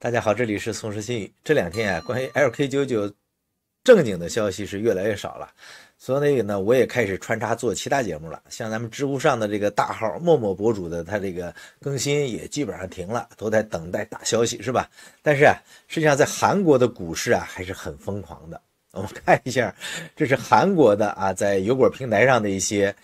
大家好，这里是松石新语。这两天啊，关于 LK 九九正经的消息是越来越少了，所以呢，我也开始穿插做其他节目了。像咱们知乎上的这个大号默默博主的，他这个更新也基本上停了，都在等待大消息，是吧？但是啊，实际上，在韩国的股市啊，还是很疯狂的。我们看一下，这是韩国的啊，在油果平台上的一些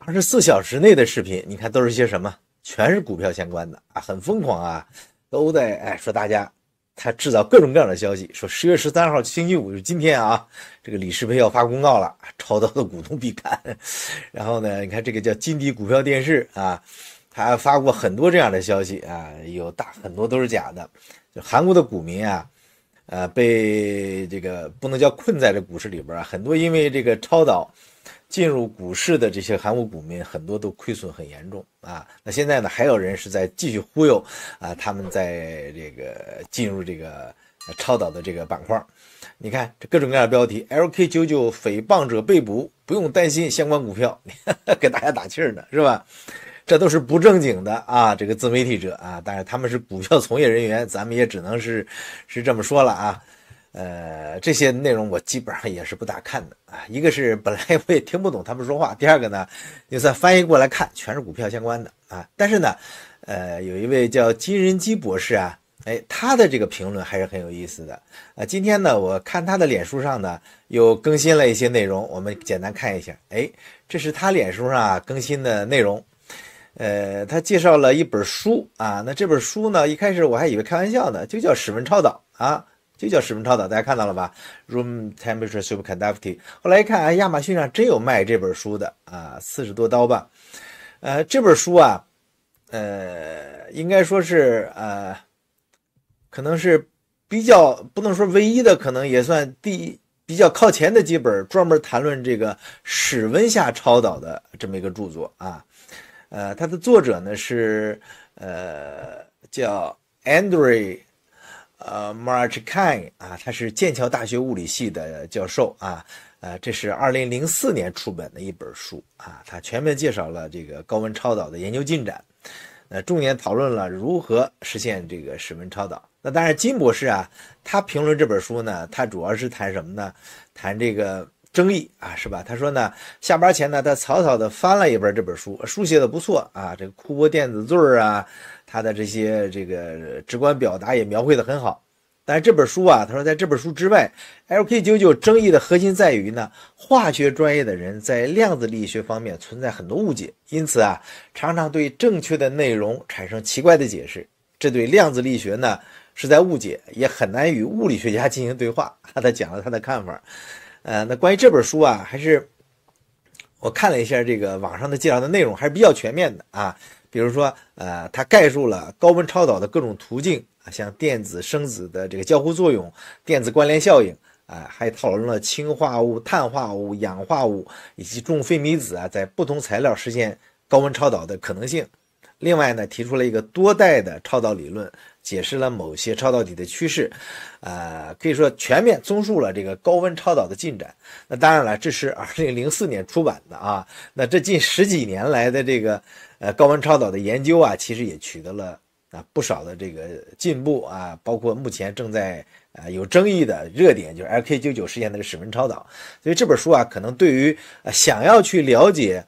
二十四小时内的视频，你看都是些什么？全是股票相关的啊，很疯狂啊。都在哎说大家，他制造各种各样的消息，说十月十三号星期五是今天啊，这个李世培要发公告了，超导的股东必看。然后呢，你看这个叫金地股票电视啊，他发过很多这样的消息啊，有大很多都是假的。就韩国的股民啊，呃，被这个不能叫困在这股市里边啊，很多因为这个超导。进入股市的这些韩国股民很多都亏损很严重啊！那现在呢，还有人是在继续忽悠啊！他们在这个进入这个超导的这个板块，你看这各种各样的标题，LK 九九诽谤者被捕，不用担心相关股票，给大家打气呢，是吧？这都是不正经的啊！这个自媒体者啊，但是他们是股票从业人员，咱们也只能是是这么说了啊。呃，这些内容我基本上也是不大看的啊。一个是本来我也听不懂他们说话，第二个呢，就算翻译过来看，全是股票相关的啊。但是呢，呃，有一位叫金仁基博士啊，哎，他的这个评论还是很有意思的啊。今天呢，我看他的脸书上呢又更新了一些内容，我们简单看一下。哎，这是他脸书上啊更新的内容。呃，他介绍了一本书啊，那这本书呢，一开始我还以为开玩笑呢，就叫《史文超导》啊。就叫室温超导，大家看到了吧？Room temperature superconductivity。后来一看啊，亚马逊上真有卖这本书的啊，四十多刀吧。呃，这本书啊，呃，应该说是呃，可能是比较不能说唯一的，可能也算第比较靠前的几本专门谈论这个室温下超导的这么一个著作啊。呃，它的作者呢是呃叫 a n d r e w 呃，Marchkin 啊，他是剑桥大学物理系的教授啊，呃，这是2004年出版的一本书啊，他全面介绍了这个高温超导的研究进展，呃，重点讨论了如何实现这个室温超导。那当然，金博士啊，他评论这本书呢，他主要是谈什么呢？谈这个争议啊，是吧？他说呢，下班前呢，他草草的翻了一本这本书，书写的不错啊，这个库伯电子对儿啊。他的这些这个直观表达也描绘得很好，但是这本书啊，他说在这本书之外，LK 九九争议的核心在于呢，化学专业的人在量子力学方面存在很多误解，因此啊，常常对正确的内容产生奇怪的解释，这对量子力学呢是在误解，也很难与物理学家进行对话。他讲了他的看法，呃，那关于这本书啊，还是我看了一下这个网上的介绍的内容还是比较全面的啊。比如说，呃，它概述了高温超导的各种途径啊，像电子生子的这个交互作用、电子关联效应啊，还讨论了氢化物、碳化物、氧化物以及重费米子啊，在不同材料实现高温超导的可能性。另外呢，提出了一个多代的超导理论，解释了某些超导体的趋势，呃，可以说全面综述了这个高温超导的进展。那当然了，这是二零零四年出版的啊。那这近十几年来的这个呃高温超导的研究啊，其实也取得了啊不少的这个进步啊，包括目前正在呃有争议的热点，就是 LK 九九实现的这个室温超导。所以这本书啊，可能对于想要去了解。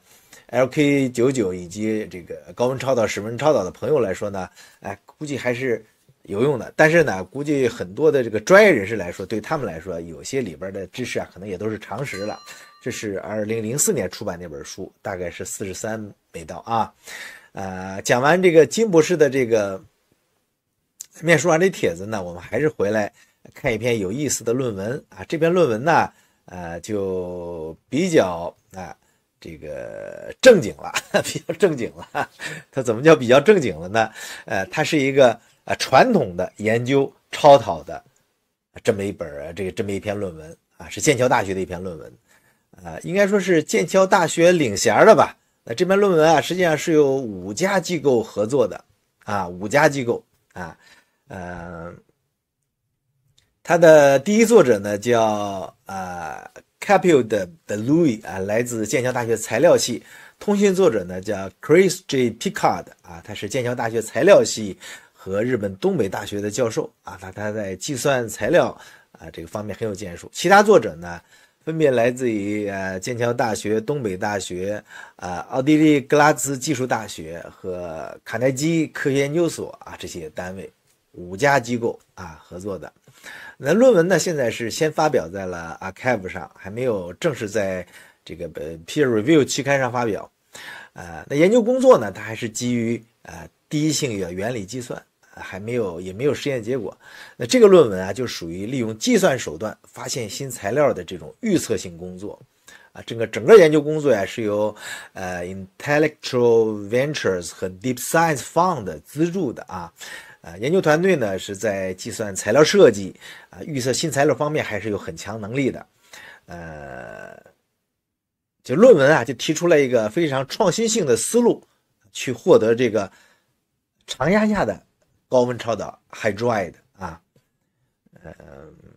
LK 九九以及这个高温超导、室温超导的朋友来说呢，哎，估计还是有用的。但是呢，估计很多的这个专业人士来说，对他们来说，有些里边的知识啊，可能也都是常识了。这是二零零四年出版那本书，大概是四十三没到啊。呃，讲完这个金博士的这个面书上的帖子呢，我们还是回来看一篇有意思的论文啊。这篇论文呢，呃，就比较啊。这个正经了，比较正经了。他 怎么叫比较正经了呢？呃，他是一个呃传统的研究超讨的这么一本，这个这么一篇论文啊，是剑桥大学的一篇论文，呃，应该说是剑桥大学领衔的吧。那这篇论文啊，实际上是由五家机构合作的啊，五家机构啊，呃，他的第一作者呢叫啊。Capio de Loui s 啊，来自剑桥大学材料系。通讯作者呢叫 c h r i s J. Picard 啊，他是剑桥大学材料系和日本东北大学的教授啊。那他在计算材料啊这个方面很有建树。其他作者呢分别来自于呃剑桥大学、东北大学、啊奥地利格拉兹技术大学和卡耐基科学研究所啊这些单位，五家机构啊合作的。那论文呢？现在是先发表在了 a r h i v 上，还没有正式在这个 peer review 期刊上发表。呃，那研究工作呢？它还是基于啊第一性原原理计算，还没有也没有实验结果。那这个论文啊，就属于利用计算手段发现新材料的这种预测性工作。啊，整个整个研究工作呀，是由呃 intellectual ventures 和 deep science fund 资助的啊。啊，研究团队呢是在计算材料设计啊、预测新材料方面还是有很强能力的。呃，就论文啊，就提出了一个非常创新性的思路，去获得这个常压下的高温超导 hydride 啊。呃，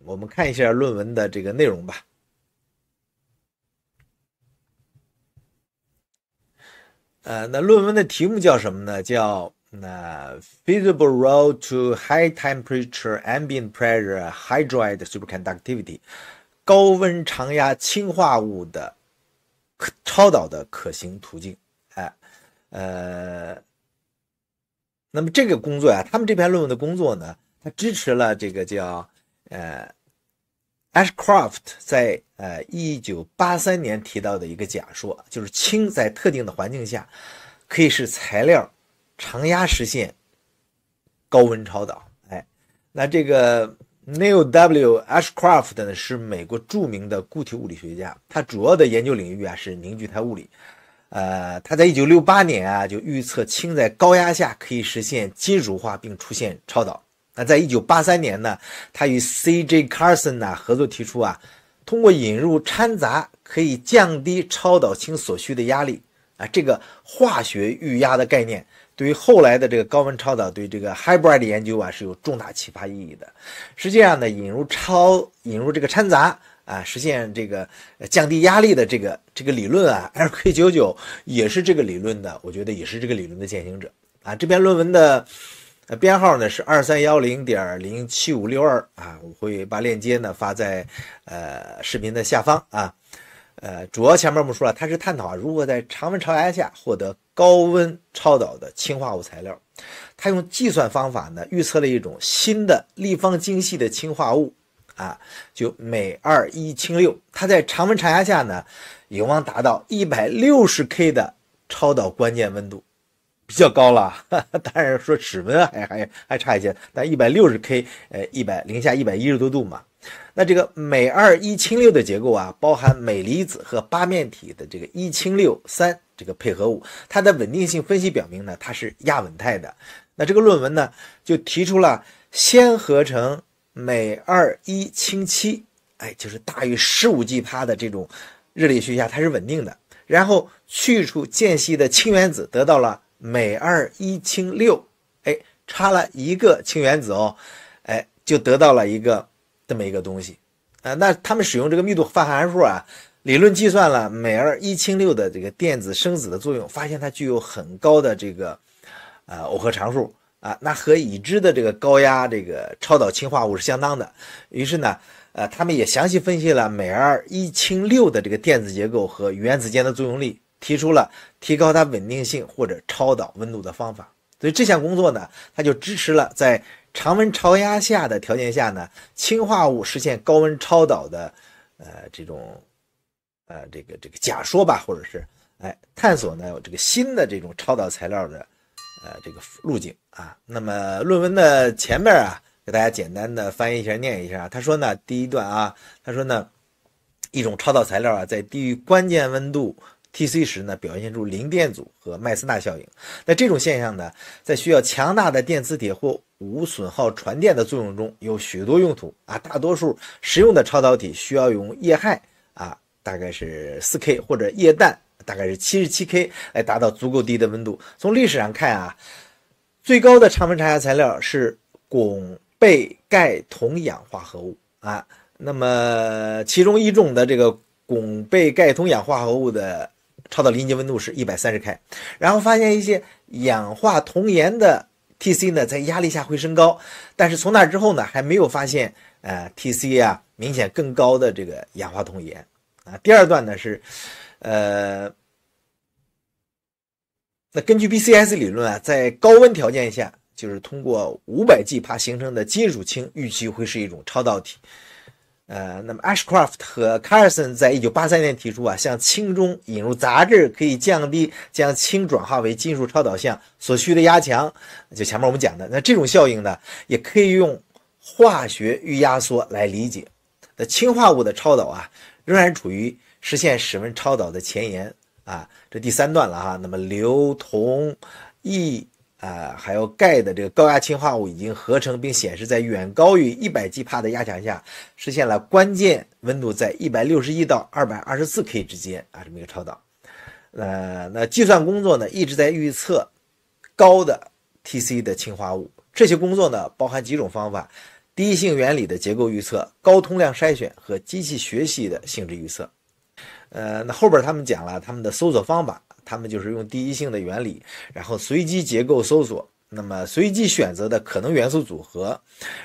我们看一下论文的这个内容吧。呃，那论文的题目叫什么呢？叫。那 feasible road to high temperature ambient pressure hydride superconductivity，高温常压氢化物的可超导的可行途径。哎，呃，那么这个工作呀，他们这篇论文的工作呢，它支持了这个叫呃 Ashcroft 在呃一九八三年提到的一个假说，就是氢在特定的环境下可以是材料。常压实现高温超导。哎，那这个 Neil W. a s h c r a f t 呢是美国著名的固体物理学家，他主要的研究领域啊是凝聚态物理。呃，他在一九六八年啊就预测氢在高压下可以实现金属化并出现超导。那在一九八三年呢，他与 C. J. Carson 呐合作提出啊，通过引入掺杂可以降低超导氢所需的压力啊，这个化学预压的概念。对于后来的这个高温超导，对这个 hybrid 研究啊，是有重大启发意义的。实际上呢，引入超、引入这个掺杂啊，实现这个降低压力的这个这个理论啊 l k 9 9也是这个理论的，我觉得也是这个理论的践行者啊。这篇论文的编号呢是二三幺零点零七五六二啊，我会把链接呢发在呃视频的下方啊。呃，主要前面我们说了，它是探讨啊，如果在常温常压下获得高温超导的氢化物材料，它用计算方法呢预测了一种新的立方精细的氢化物啊，就镁二一氢六，它在常温常压下呢有望达到一百六十 K 的超导关键温度，比较高了，当然说室温还还还差一些，但一百六十 K，呃，一百零下一百一十多度嘛。那这个镁二一氢六的结构啊，包含镁离子和八面体的这个一氢六三这个配合物，它的稳定性分析表明呢，它是亚稳态的。那这个论文呢，就提出了先合成镁二一氢七，哎，就是大于十五 G 帕的这种热力学下它是稳定的，然后去除间隙的氢原子，得到了镁二一氢六，哎，差了一个氢原子哦，哎，就得到了一个。这么一个东西，啊，那他们使用这个密度泛函数啊，理论计算了每二一氢六的这个电子生子的作用，发现它具有很高的这个，呃，耦合常数啊，那和已知的这个高压这个超导氢化物是相当的。于是呢，呃，他们也详细分析了镁二一氢六的这个电子结构和原子间的作用力，提出了提高它稳定性或者超导温度的方法。所以这项工作呢，它就支持了在。常温超压下的条件下呢，氢化物实现高温超导的，呃，这种，呃，这个这个假说吧，或者是，哎，探索呢有这个新的这种超导材料的，呃，这个路径啊。那么论文的前面啊，给大家简单的翻译一下，念一下。他说呢，第一段啊，他说呢，一种超导材料啊，在低于关键温度。Tc 时呢表现出零电阻和麦斯纳效应。那这种现象呢，在需要强大的电磁铁或无损耗传电的作用中，有许多用途啊。大多数实用的超导体需要用液氦啊，大概是四 K 或者液氮，大概是七十七 K 来达到足够低的温度。从历史上看啊，最高的常温常压材料是汞钡钙铜氧化合物啊。那么其中一种的这个汞钡钙铜氧化合物的。超导临界温度是一百三十开，然后发现一些氧化铜盐的 TC 呢，在压力下会升高，但是从那之后呢，还没有发现呃 TC 啊明显更高的这个氧化铜盐啊。第二段呢是，呃，那根据 BCS 理论啊，在高温条件下，就是通过五百 G 帕形成的金属氢，预期会是一种超导体。呃，那么 Ashcroft 和 Carson 在1983年提出啊，向氢中引入杂质可以降低将氢转化为金属超导相所需的压强。就前面我们讲的，那这种效应呢，也可以用化学预压缩来理解。那氢化物的超导啊，仍然处于实现室温超导的前沿啊。这第三段了哈，那么硫铜一。啊，还有钙的这个高压氢化物已经合成并显示，在远高于一百 G 帕的压强下，实现了关键温度在一百六十一到二百二十四 K 之间啊这么一个超导。呃，那计算工作呢一直在预测高的 TC 的氢化物，这些工作呢包含几种方法，第一性原理的结构预测、高通量筛选和机器学习的性质预测。呃，那后边他们讲了他们的搜索方法。他们就是用第一性的原理，然后随机结构搜索，那么随机选择的可能元素组合，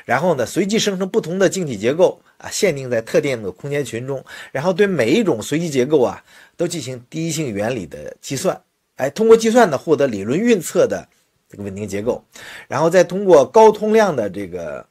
然后呢随机生成不同的晶体结构啊，限定在特定的空间群中，然后对每一种随机结构啊都进行第一性原理的计算，哎，通过计算呢获得理论预测的这个稳定结构，然后再通过高通量的这个。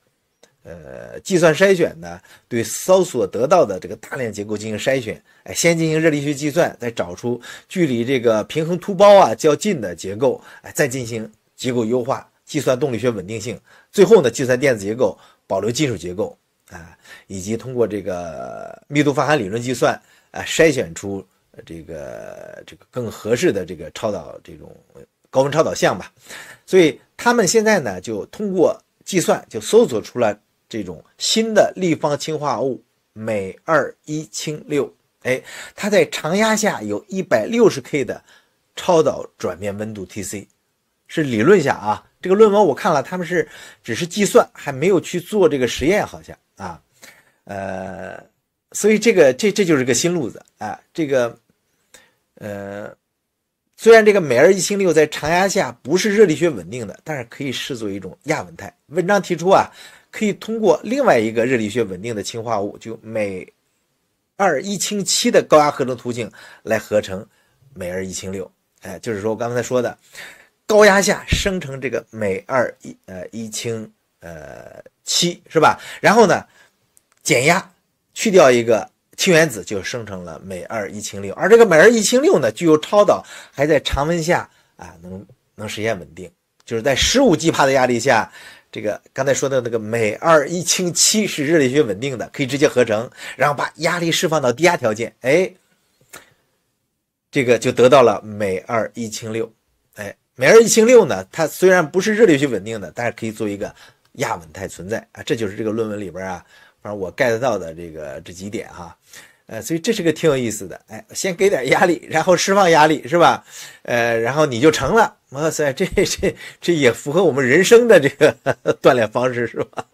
呃，计算筛选呢，对搜索得到的这个大量结构进行筛选，哎，先进行热力学计算，再找出距离这个平衡凸包啊较近的结构，哎，再进行结构优化，计算动力学稳定性，最后呢，计算电子结构，保留金属结构啊，以及通过这个密度泛函理论计算，啊，筛选出这个这个更合适的这个超导这种高温超导项吧。所以他们现在呢，就通过计算就搜索出了。这种新的立方氢化物镁二一氢六，哎，它在常压下有 160K 的超导转变温度 Tc，是理论下啊。这个论文我看了，他们是只是计算，还没有去做这个实验，好像啊。呃，所以这个这这就是个新路子啊。这个，呃，虽然这个镁二一氢六在常压下不是热力学稳定的，但是可以视作一种亚稳态。文章提出啊。可以通过另外一个热力学稳定的氢化物，就镁二一氢七的高压合成途径来合成镁二一氢六。哎，就是说我刚才说的，高压下生成这个镁二一呃一氢呃七是吧？然后呢，减压去掉一个氢原子，就生成了镁二一氢六。而这个镁二一氢六呢，具有超导，还在常温下啊能能实现稳定。就是在十五 G 帕的压力下，这个刚才说的那个镁二一氢七是热力学稳定的，可以直接合成，然后把压力释放到低压条件，哎，这个就得到了镁二一氢六，哎，镁二一氢六呢，它虽然不是热力学稳定的，但是可以做一个亚稳态存在啊，这就是这个论文里边啊，反正我 get 到的这个这几点哈。呃，所以这是个挺有意思的，哎，先给点压力，然后释放压力，是吧？呃，然后你就成了，哇塞，这这这也符合我们人生的这个 锻炼方式，是吧？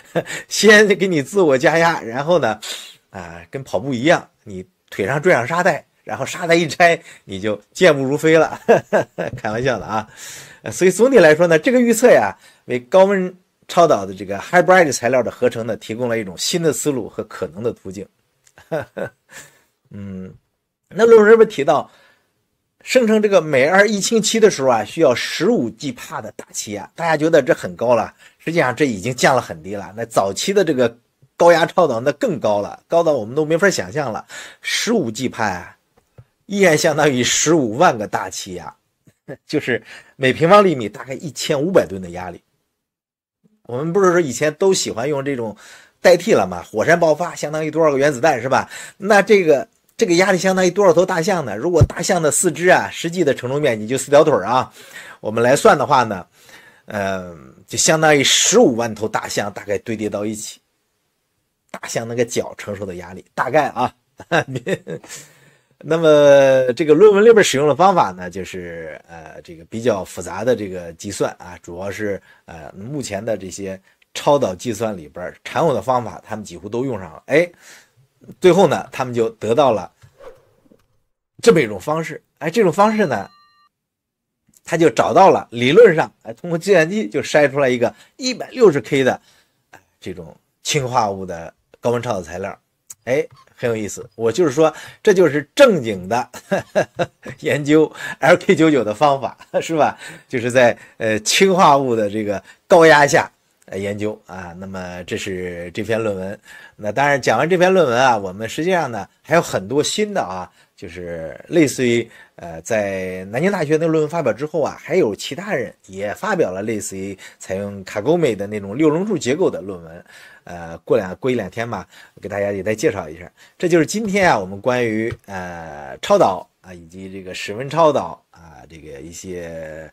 先给你自我加压，然后呢，啊，跟跑步一样，你腿上拽上沙袋，然后沙袋一拆，你就健步如飞了。开玩笑的啊，所以总体来说呢，这个预测呀，为高温超导的这个 hybrid 材料的合成呢，提供了一种新的思路和可能的途径。嗯，那论文是不是提到生成这个每二一氢气的时候啊，需要十五 G 帕的大气压？大家觉得这很高了，实际上这已经降了很低了。那早期的这个高压超导那更高了，高到我们都没法想象了。十五 G 帕依然相当于十五万个大气压，就是每平方厘米大概一千五百吨的压力。我们不是说以前都喜欢用这种。代替了嘛？火山爆发相当于多少个原子弹是吧？那这个这个压力相当于多少头大象呢？如果大象的四肢啊，实际的承重面积就四条腿啊，我们来算的话呢，呃，就相当于十五万头大象大概堆叠到一起，大象那个脚承受的压力大概啊。那么这个论文里边使用的方法呢，就是呃这个比较复杂的这个计算啊，主要是呃目前的这些。超导计算里边常用的方法，他们几乎都用上了。哎，最后呢，他们就得到了这么一种方式。哎，这种方式呢，他就找到了理论上，哎，通过计算机就筛出来一个一百六十 K 的这种氢化物的高温超导材料。哎，很有意思。我就是说，这就是正经的 研究 LK 九九的方法，是吧？就是在呃氢化物的这个高压下。呃，研究啊，那么这是这篇论文。那当然讲完这篇论文啊，我们实际上呢还有很多新的啊，就是类似于呃，在南京大学那论文发表之后啊，还有其他人也发表了类似于采用卡勾美的那种六棱柱结构的论文。呃，过两过一两天吧，给大家也再介绍一下。这就是今天啊，我们关于呃超导啊以及这个室温超导啊这个一些。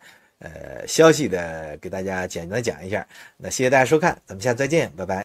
呃，消息的给大家简单讲一下，那谢谢大家收看，咱们下次再见，拜拜。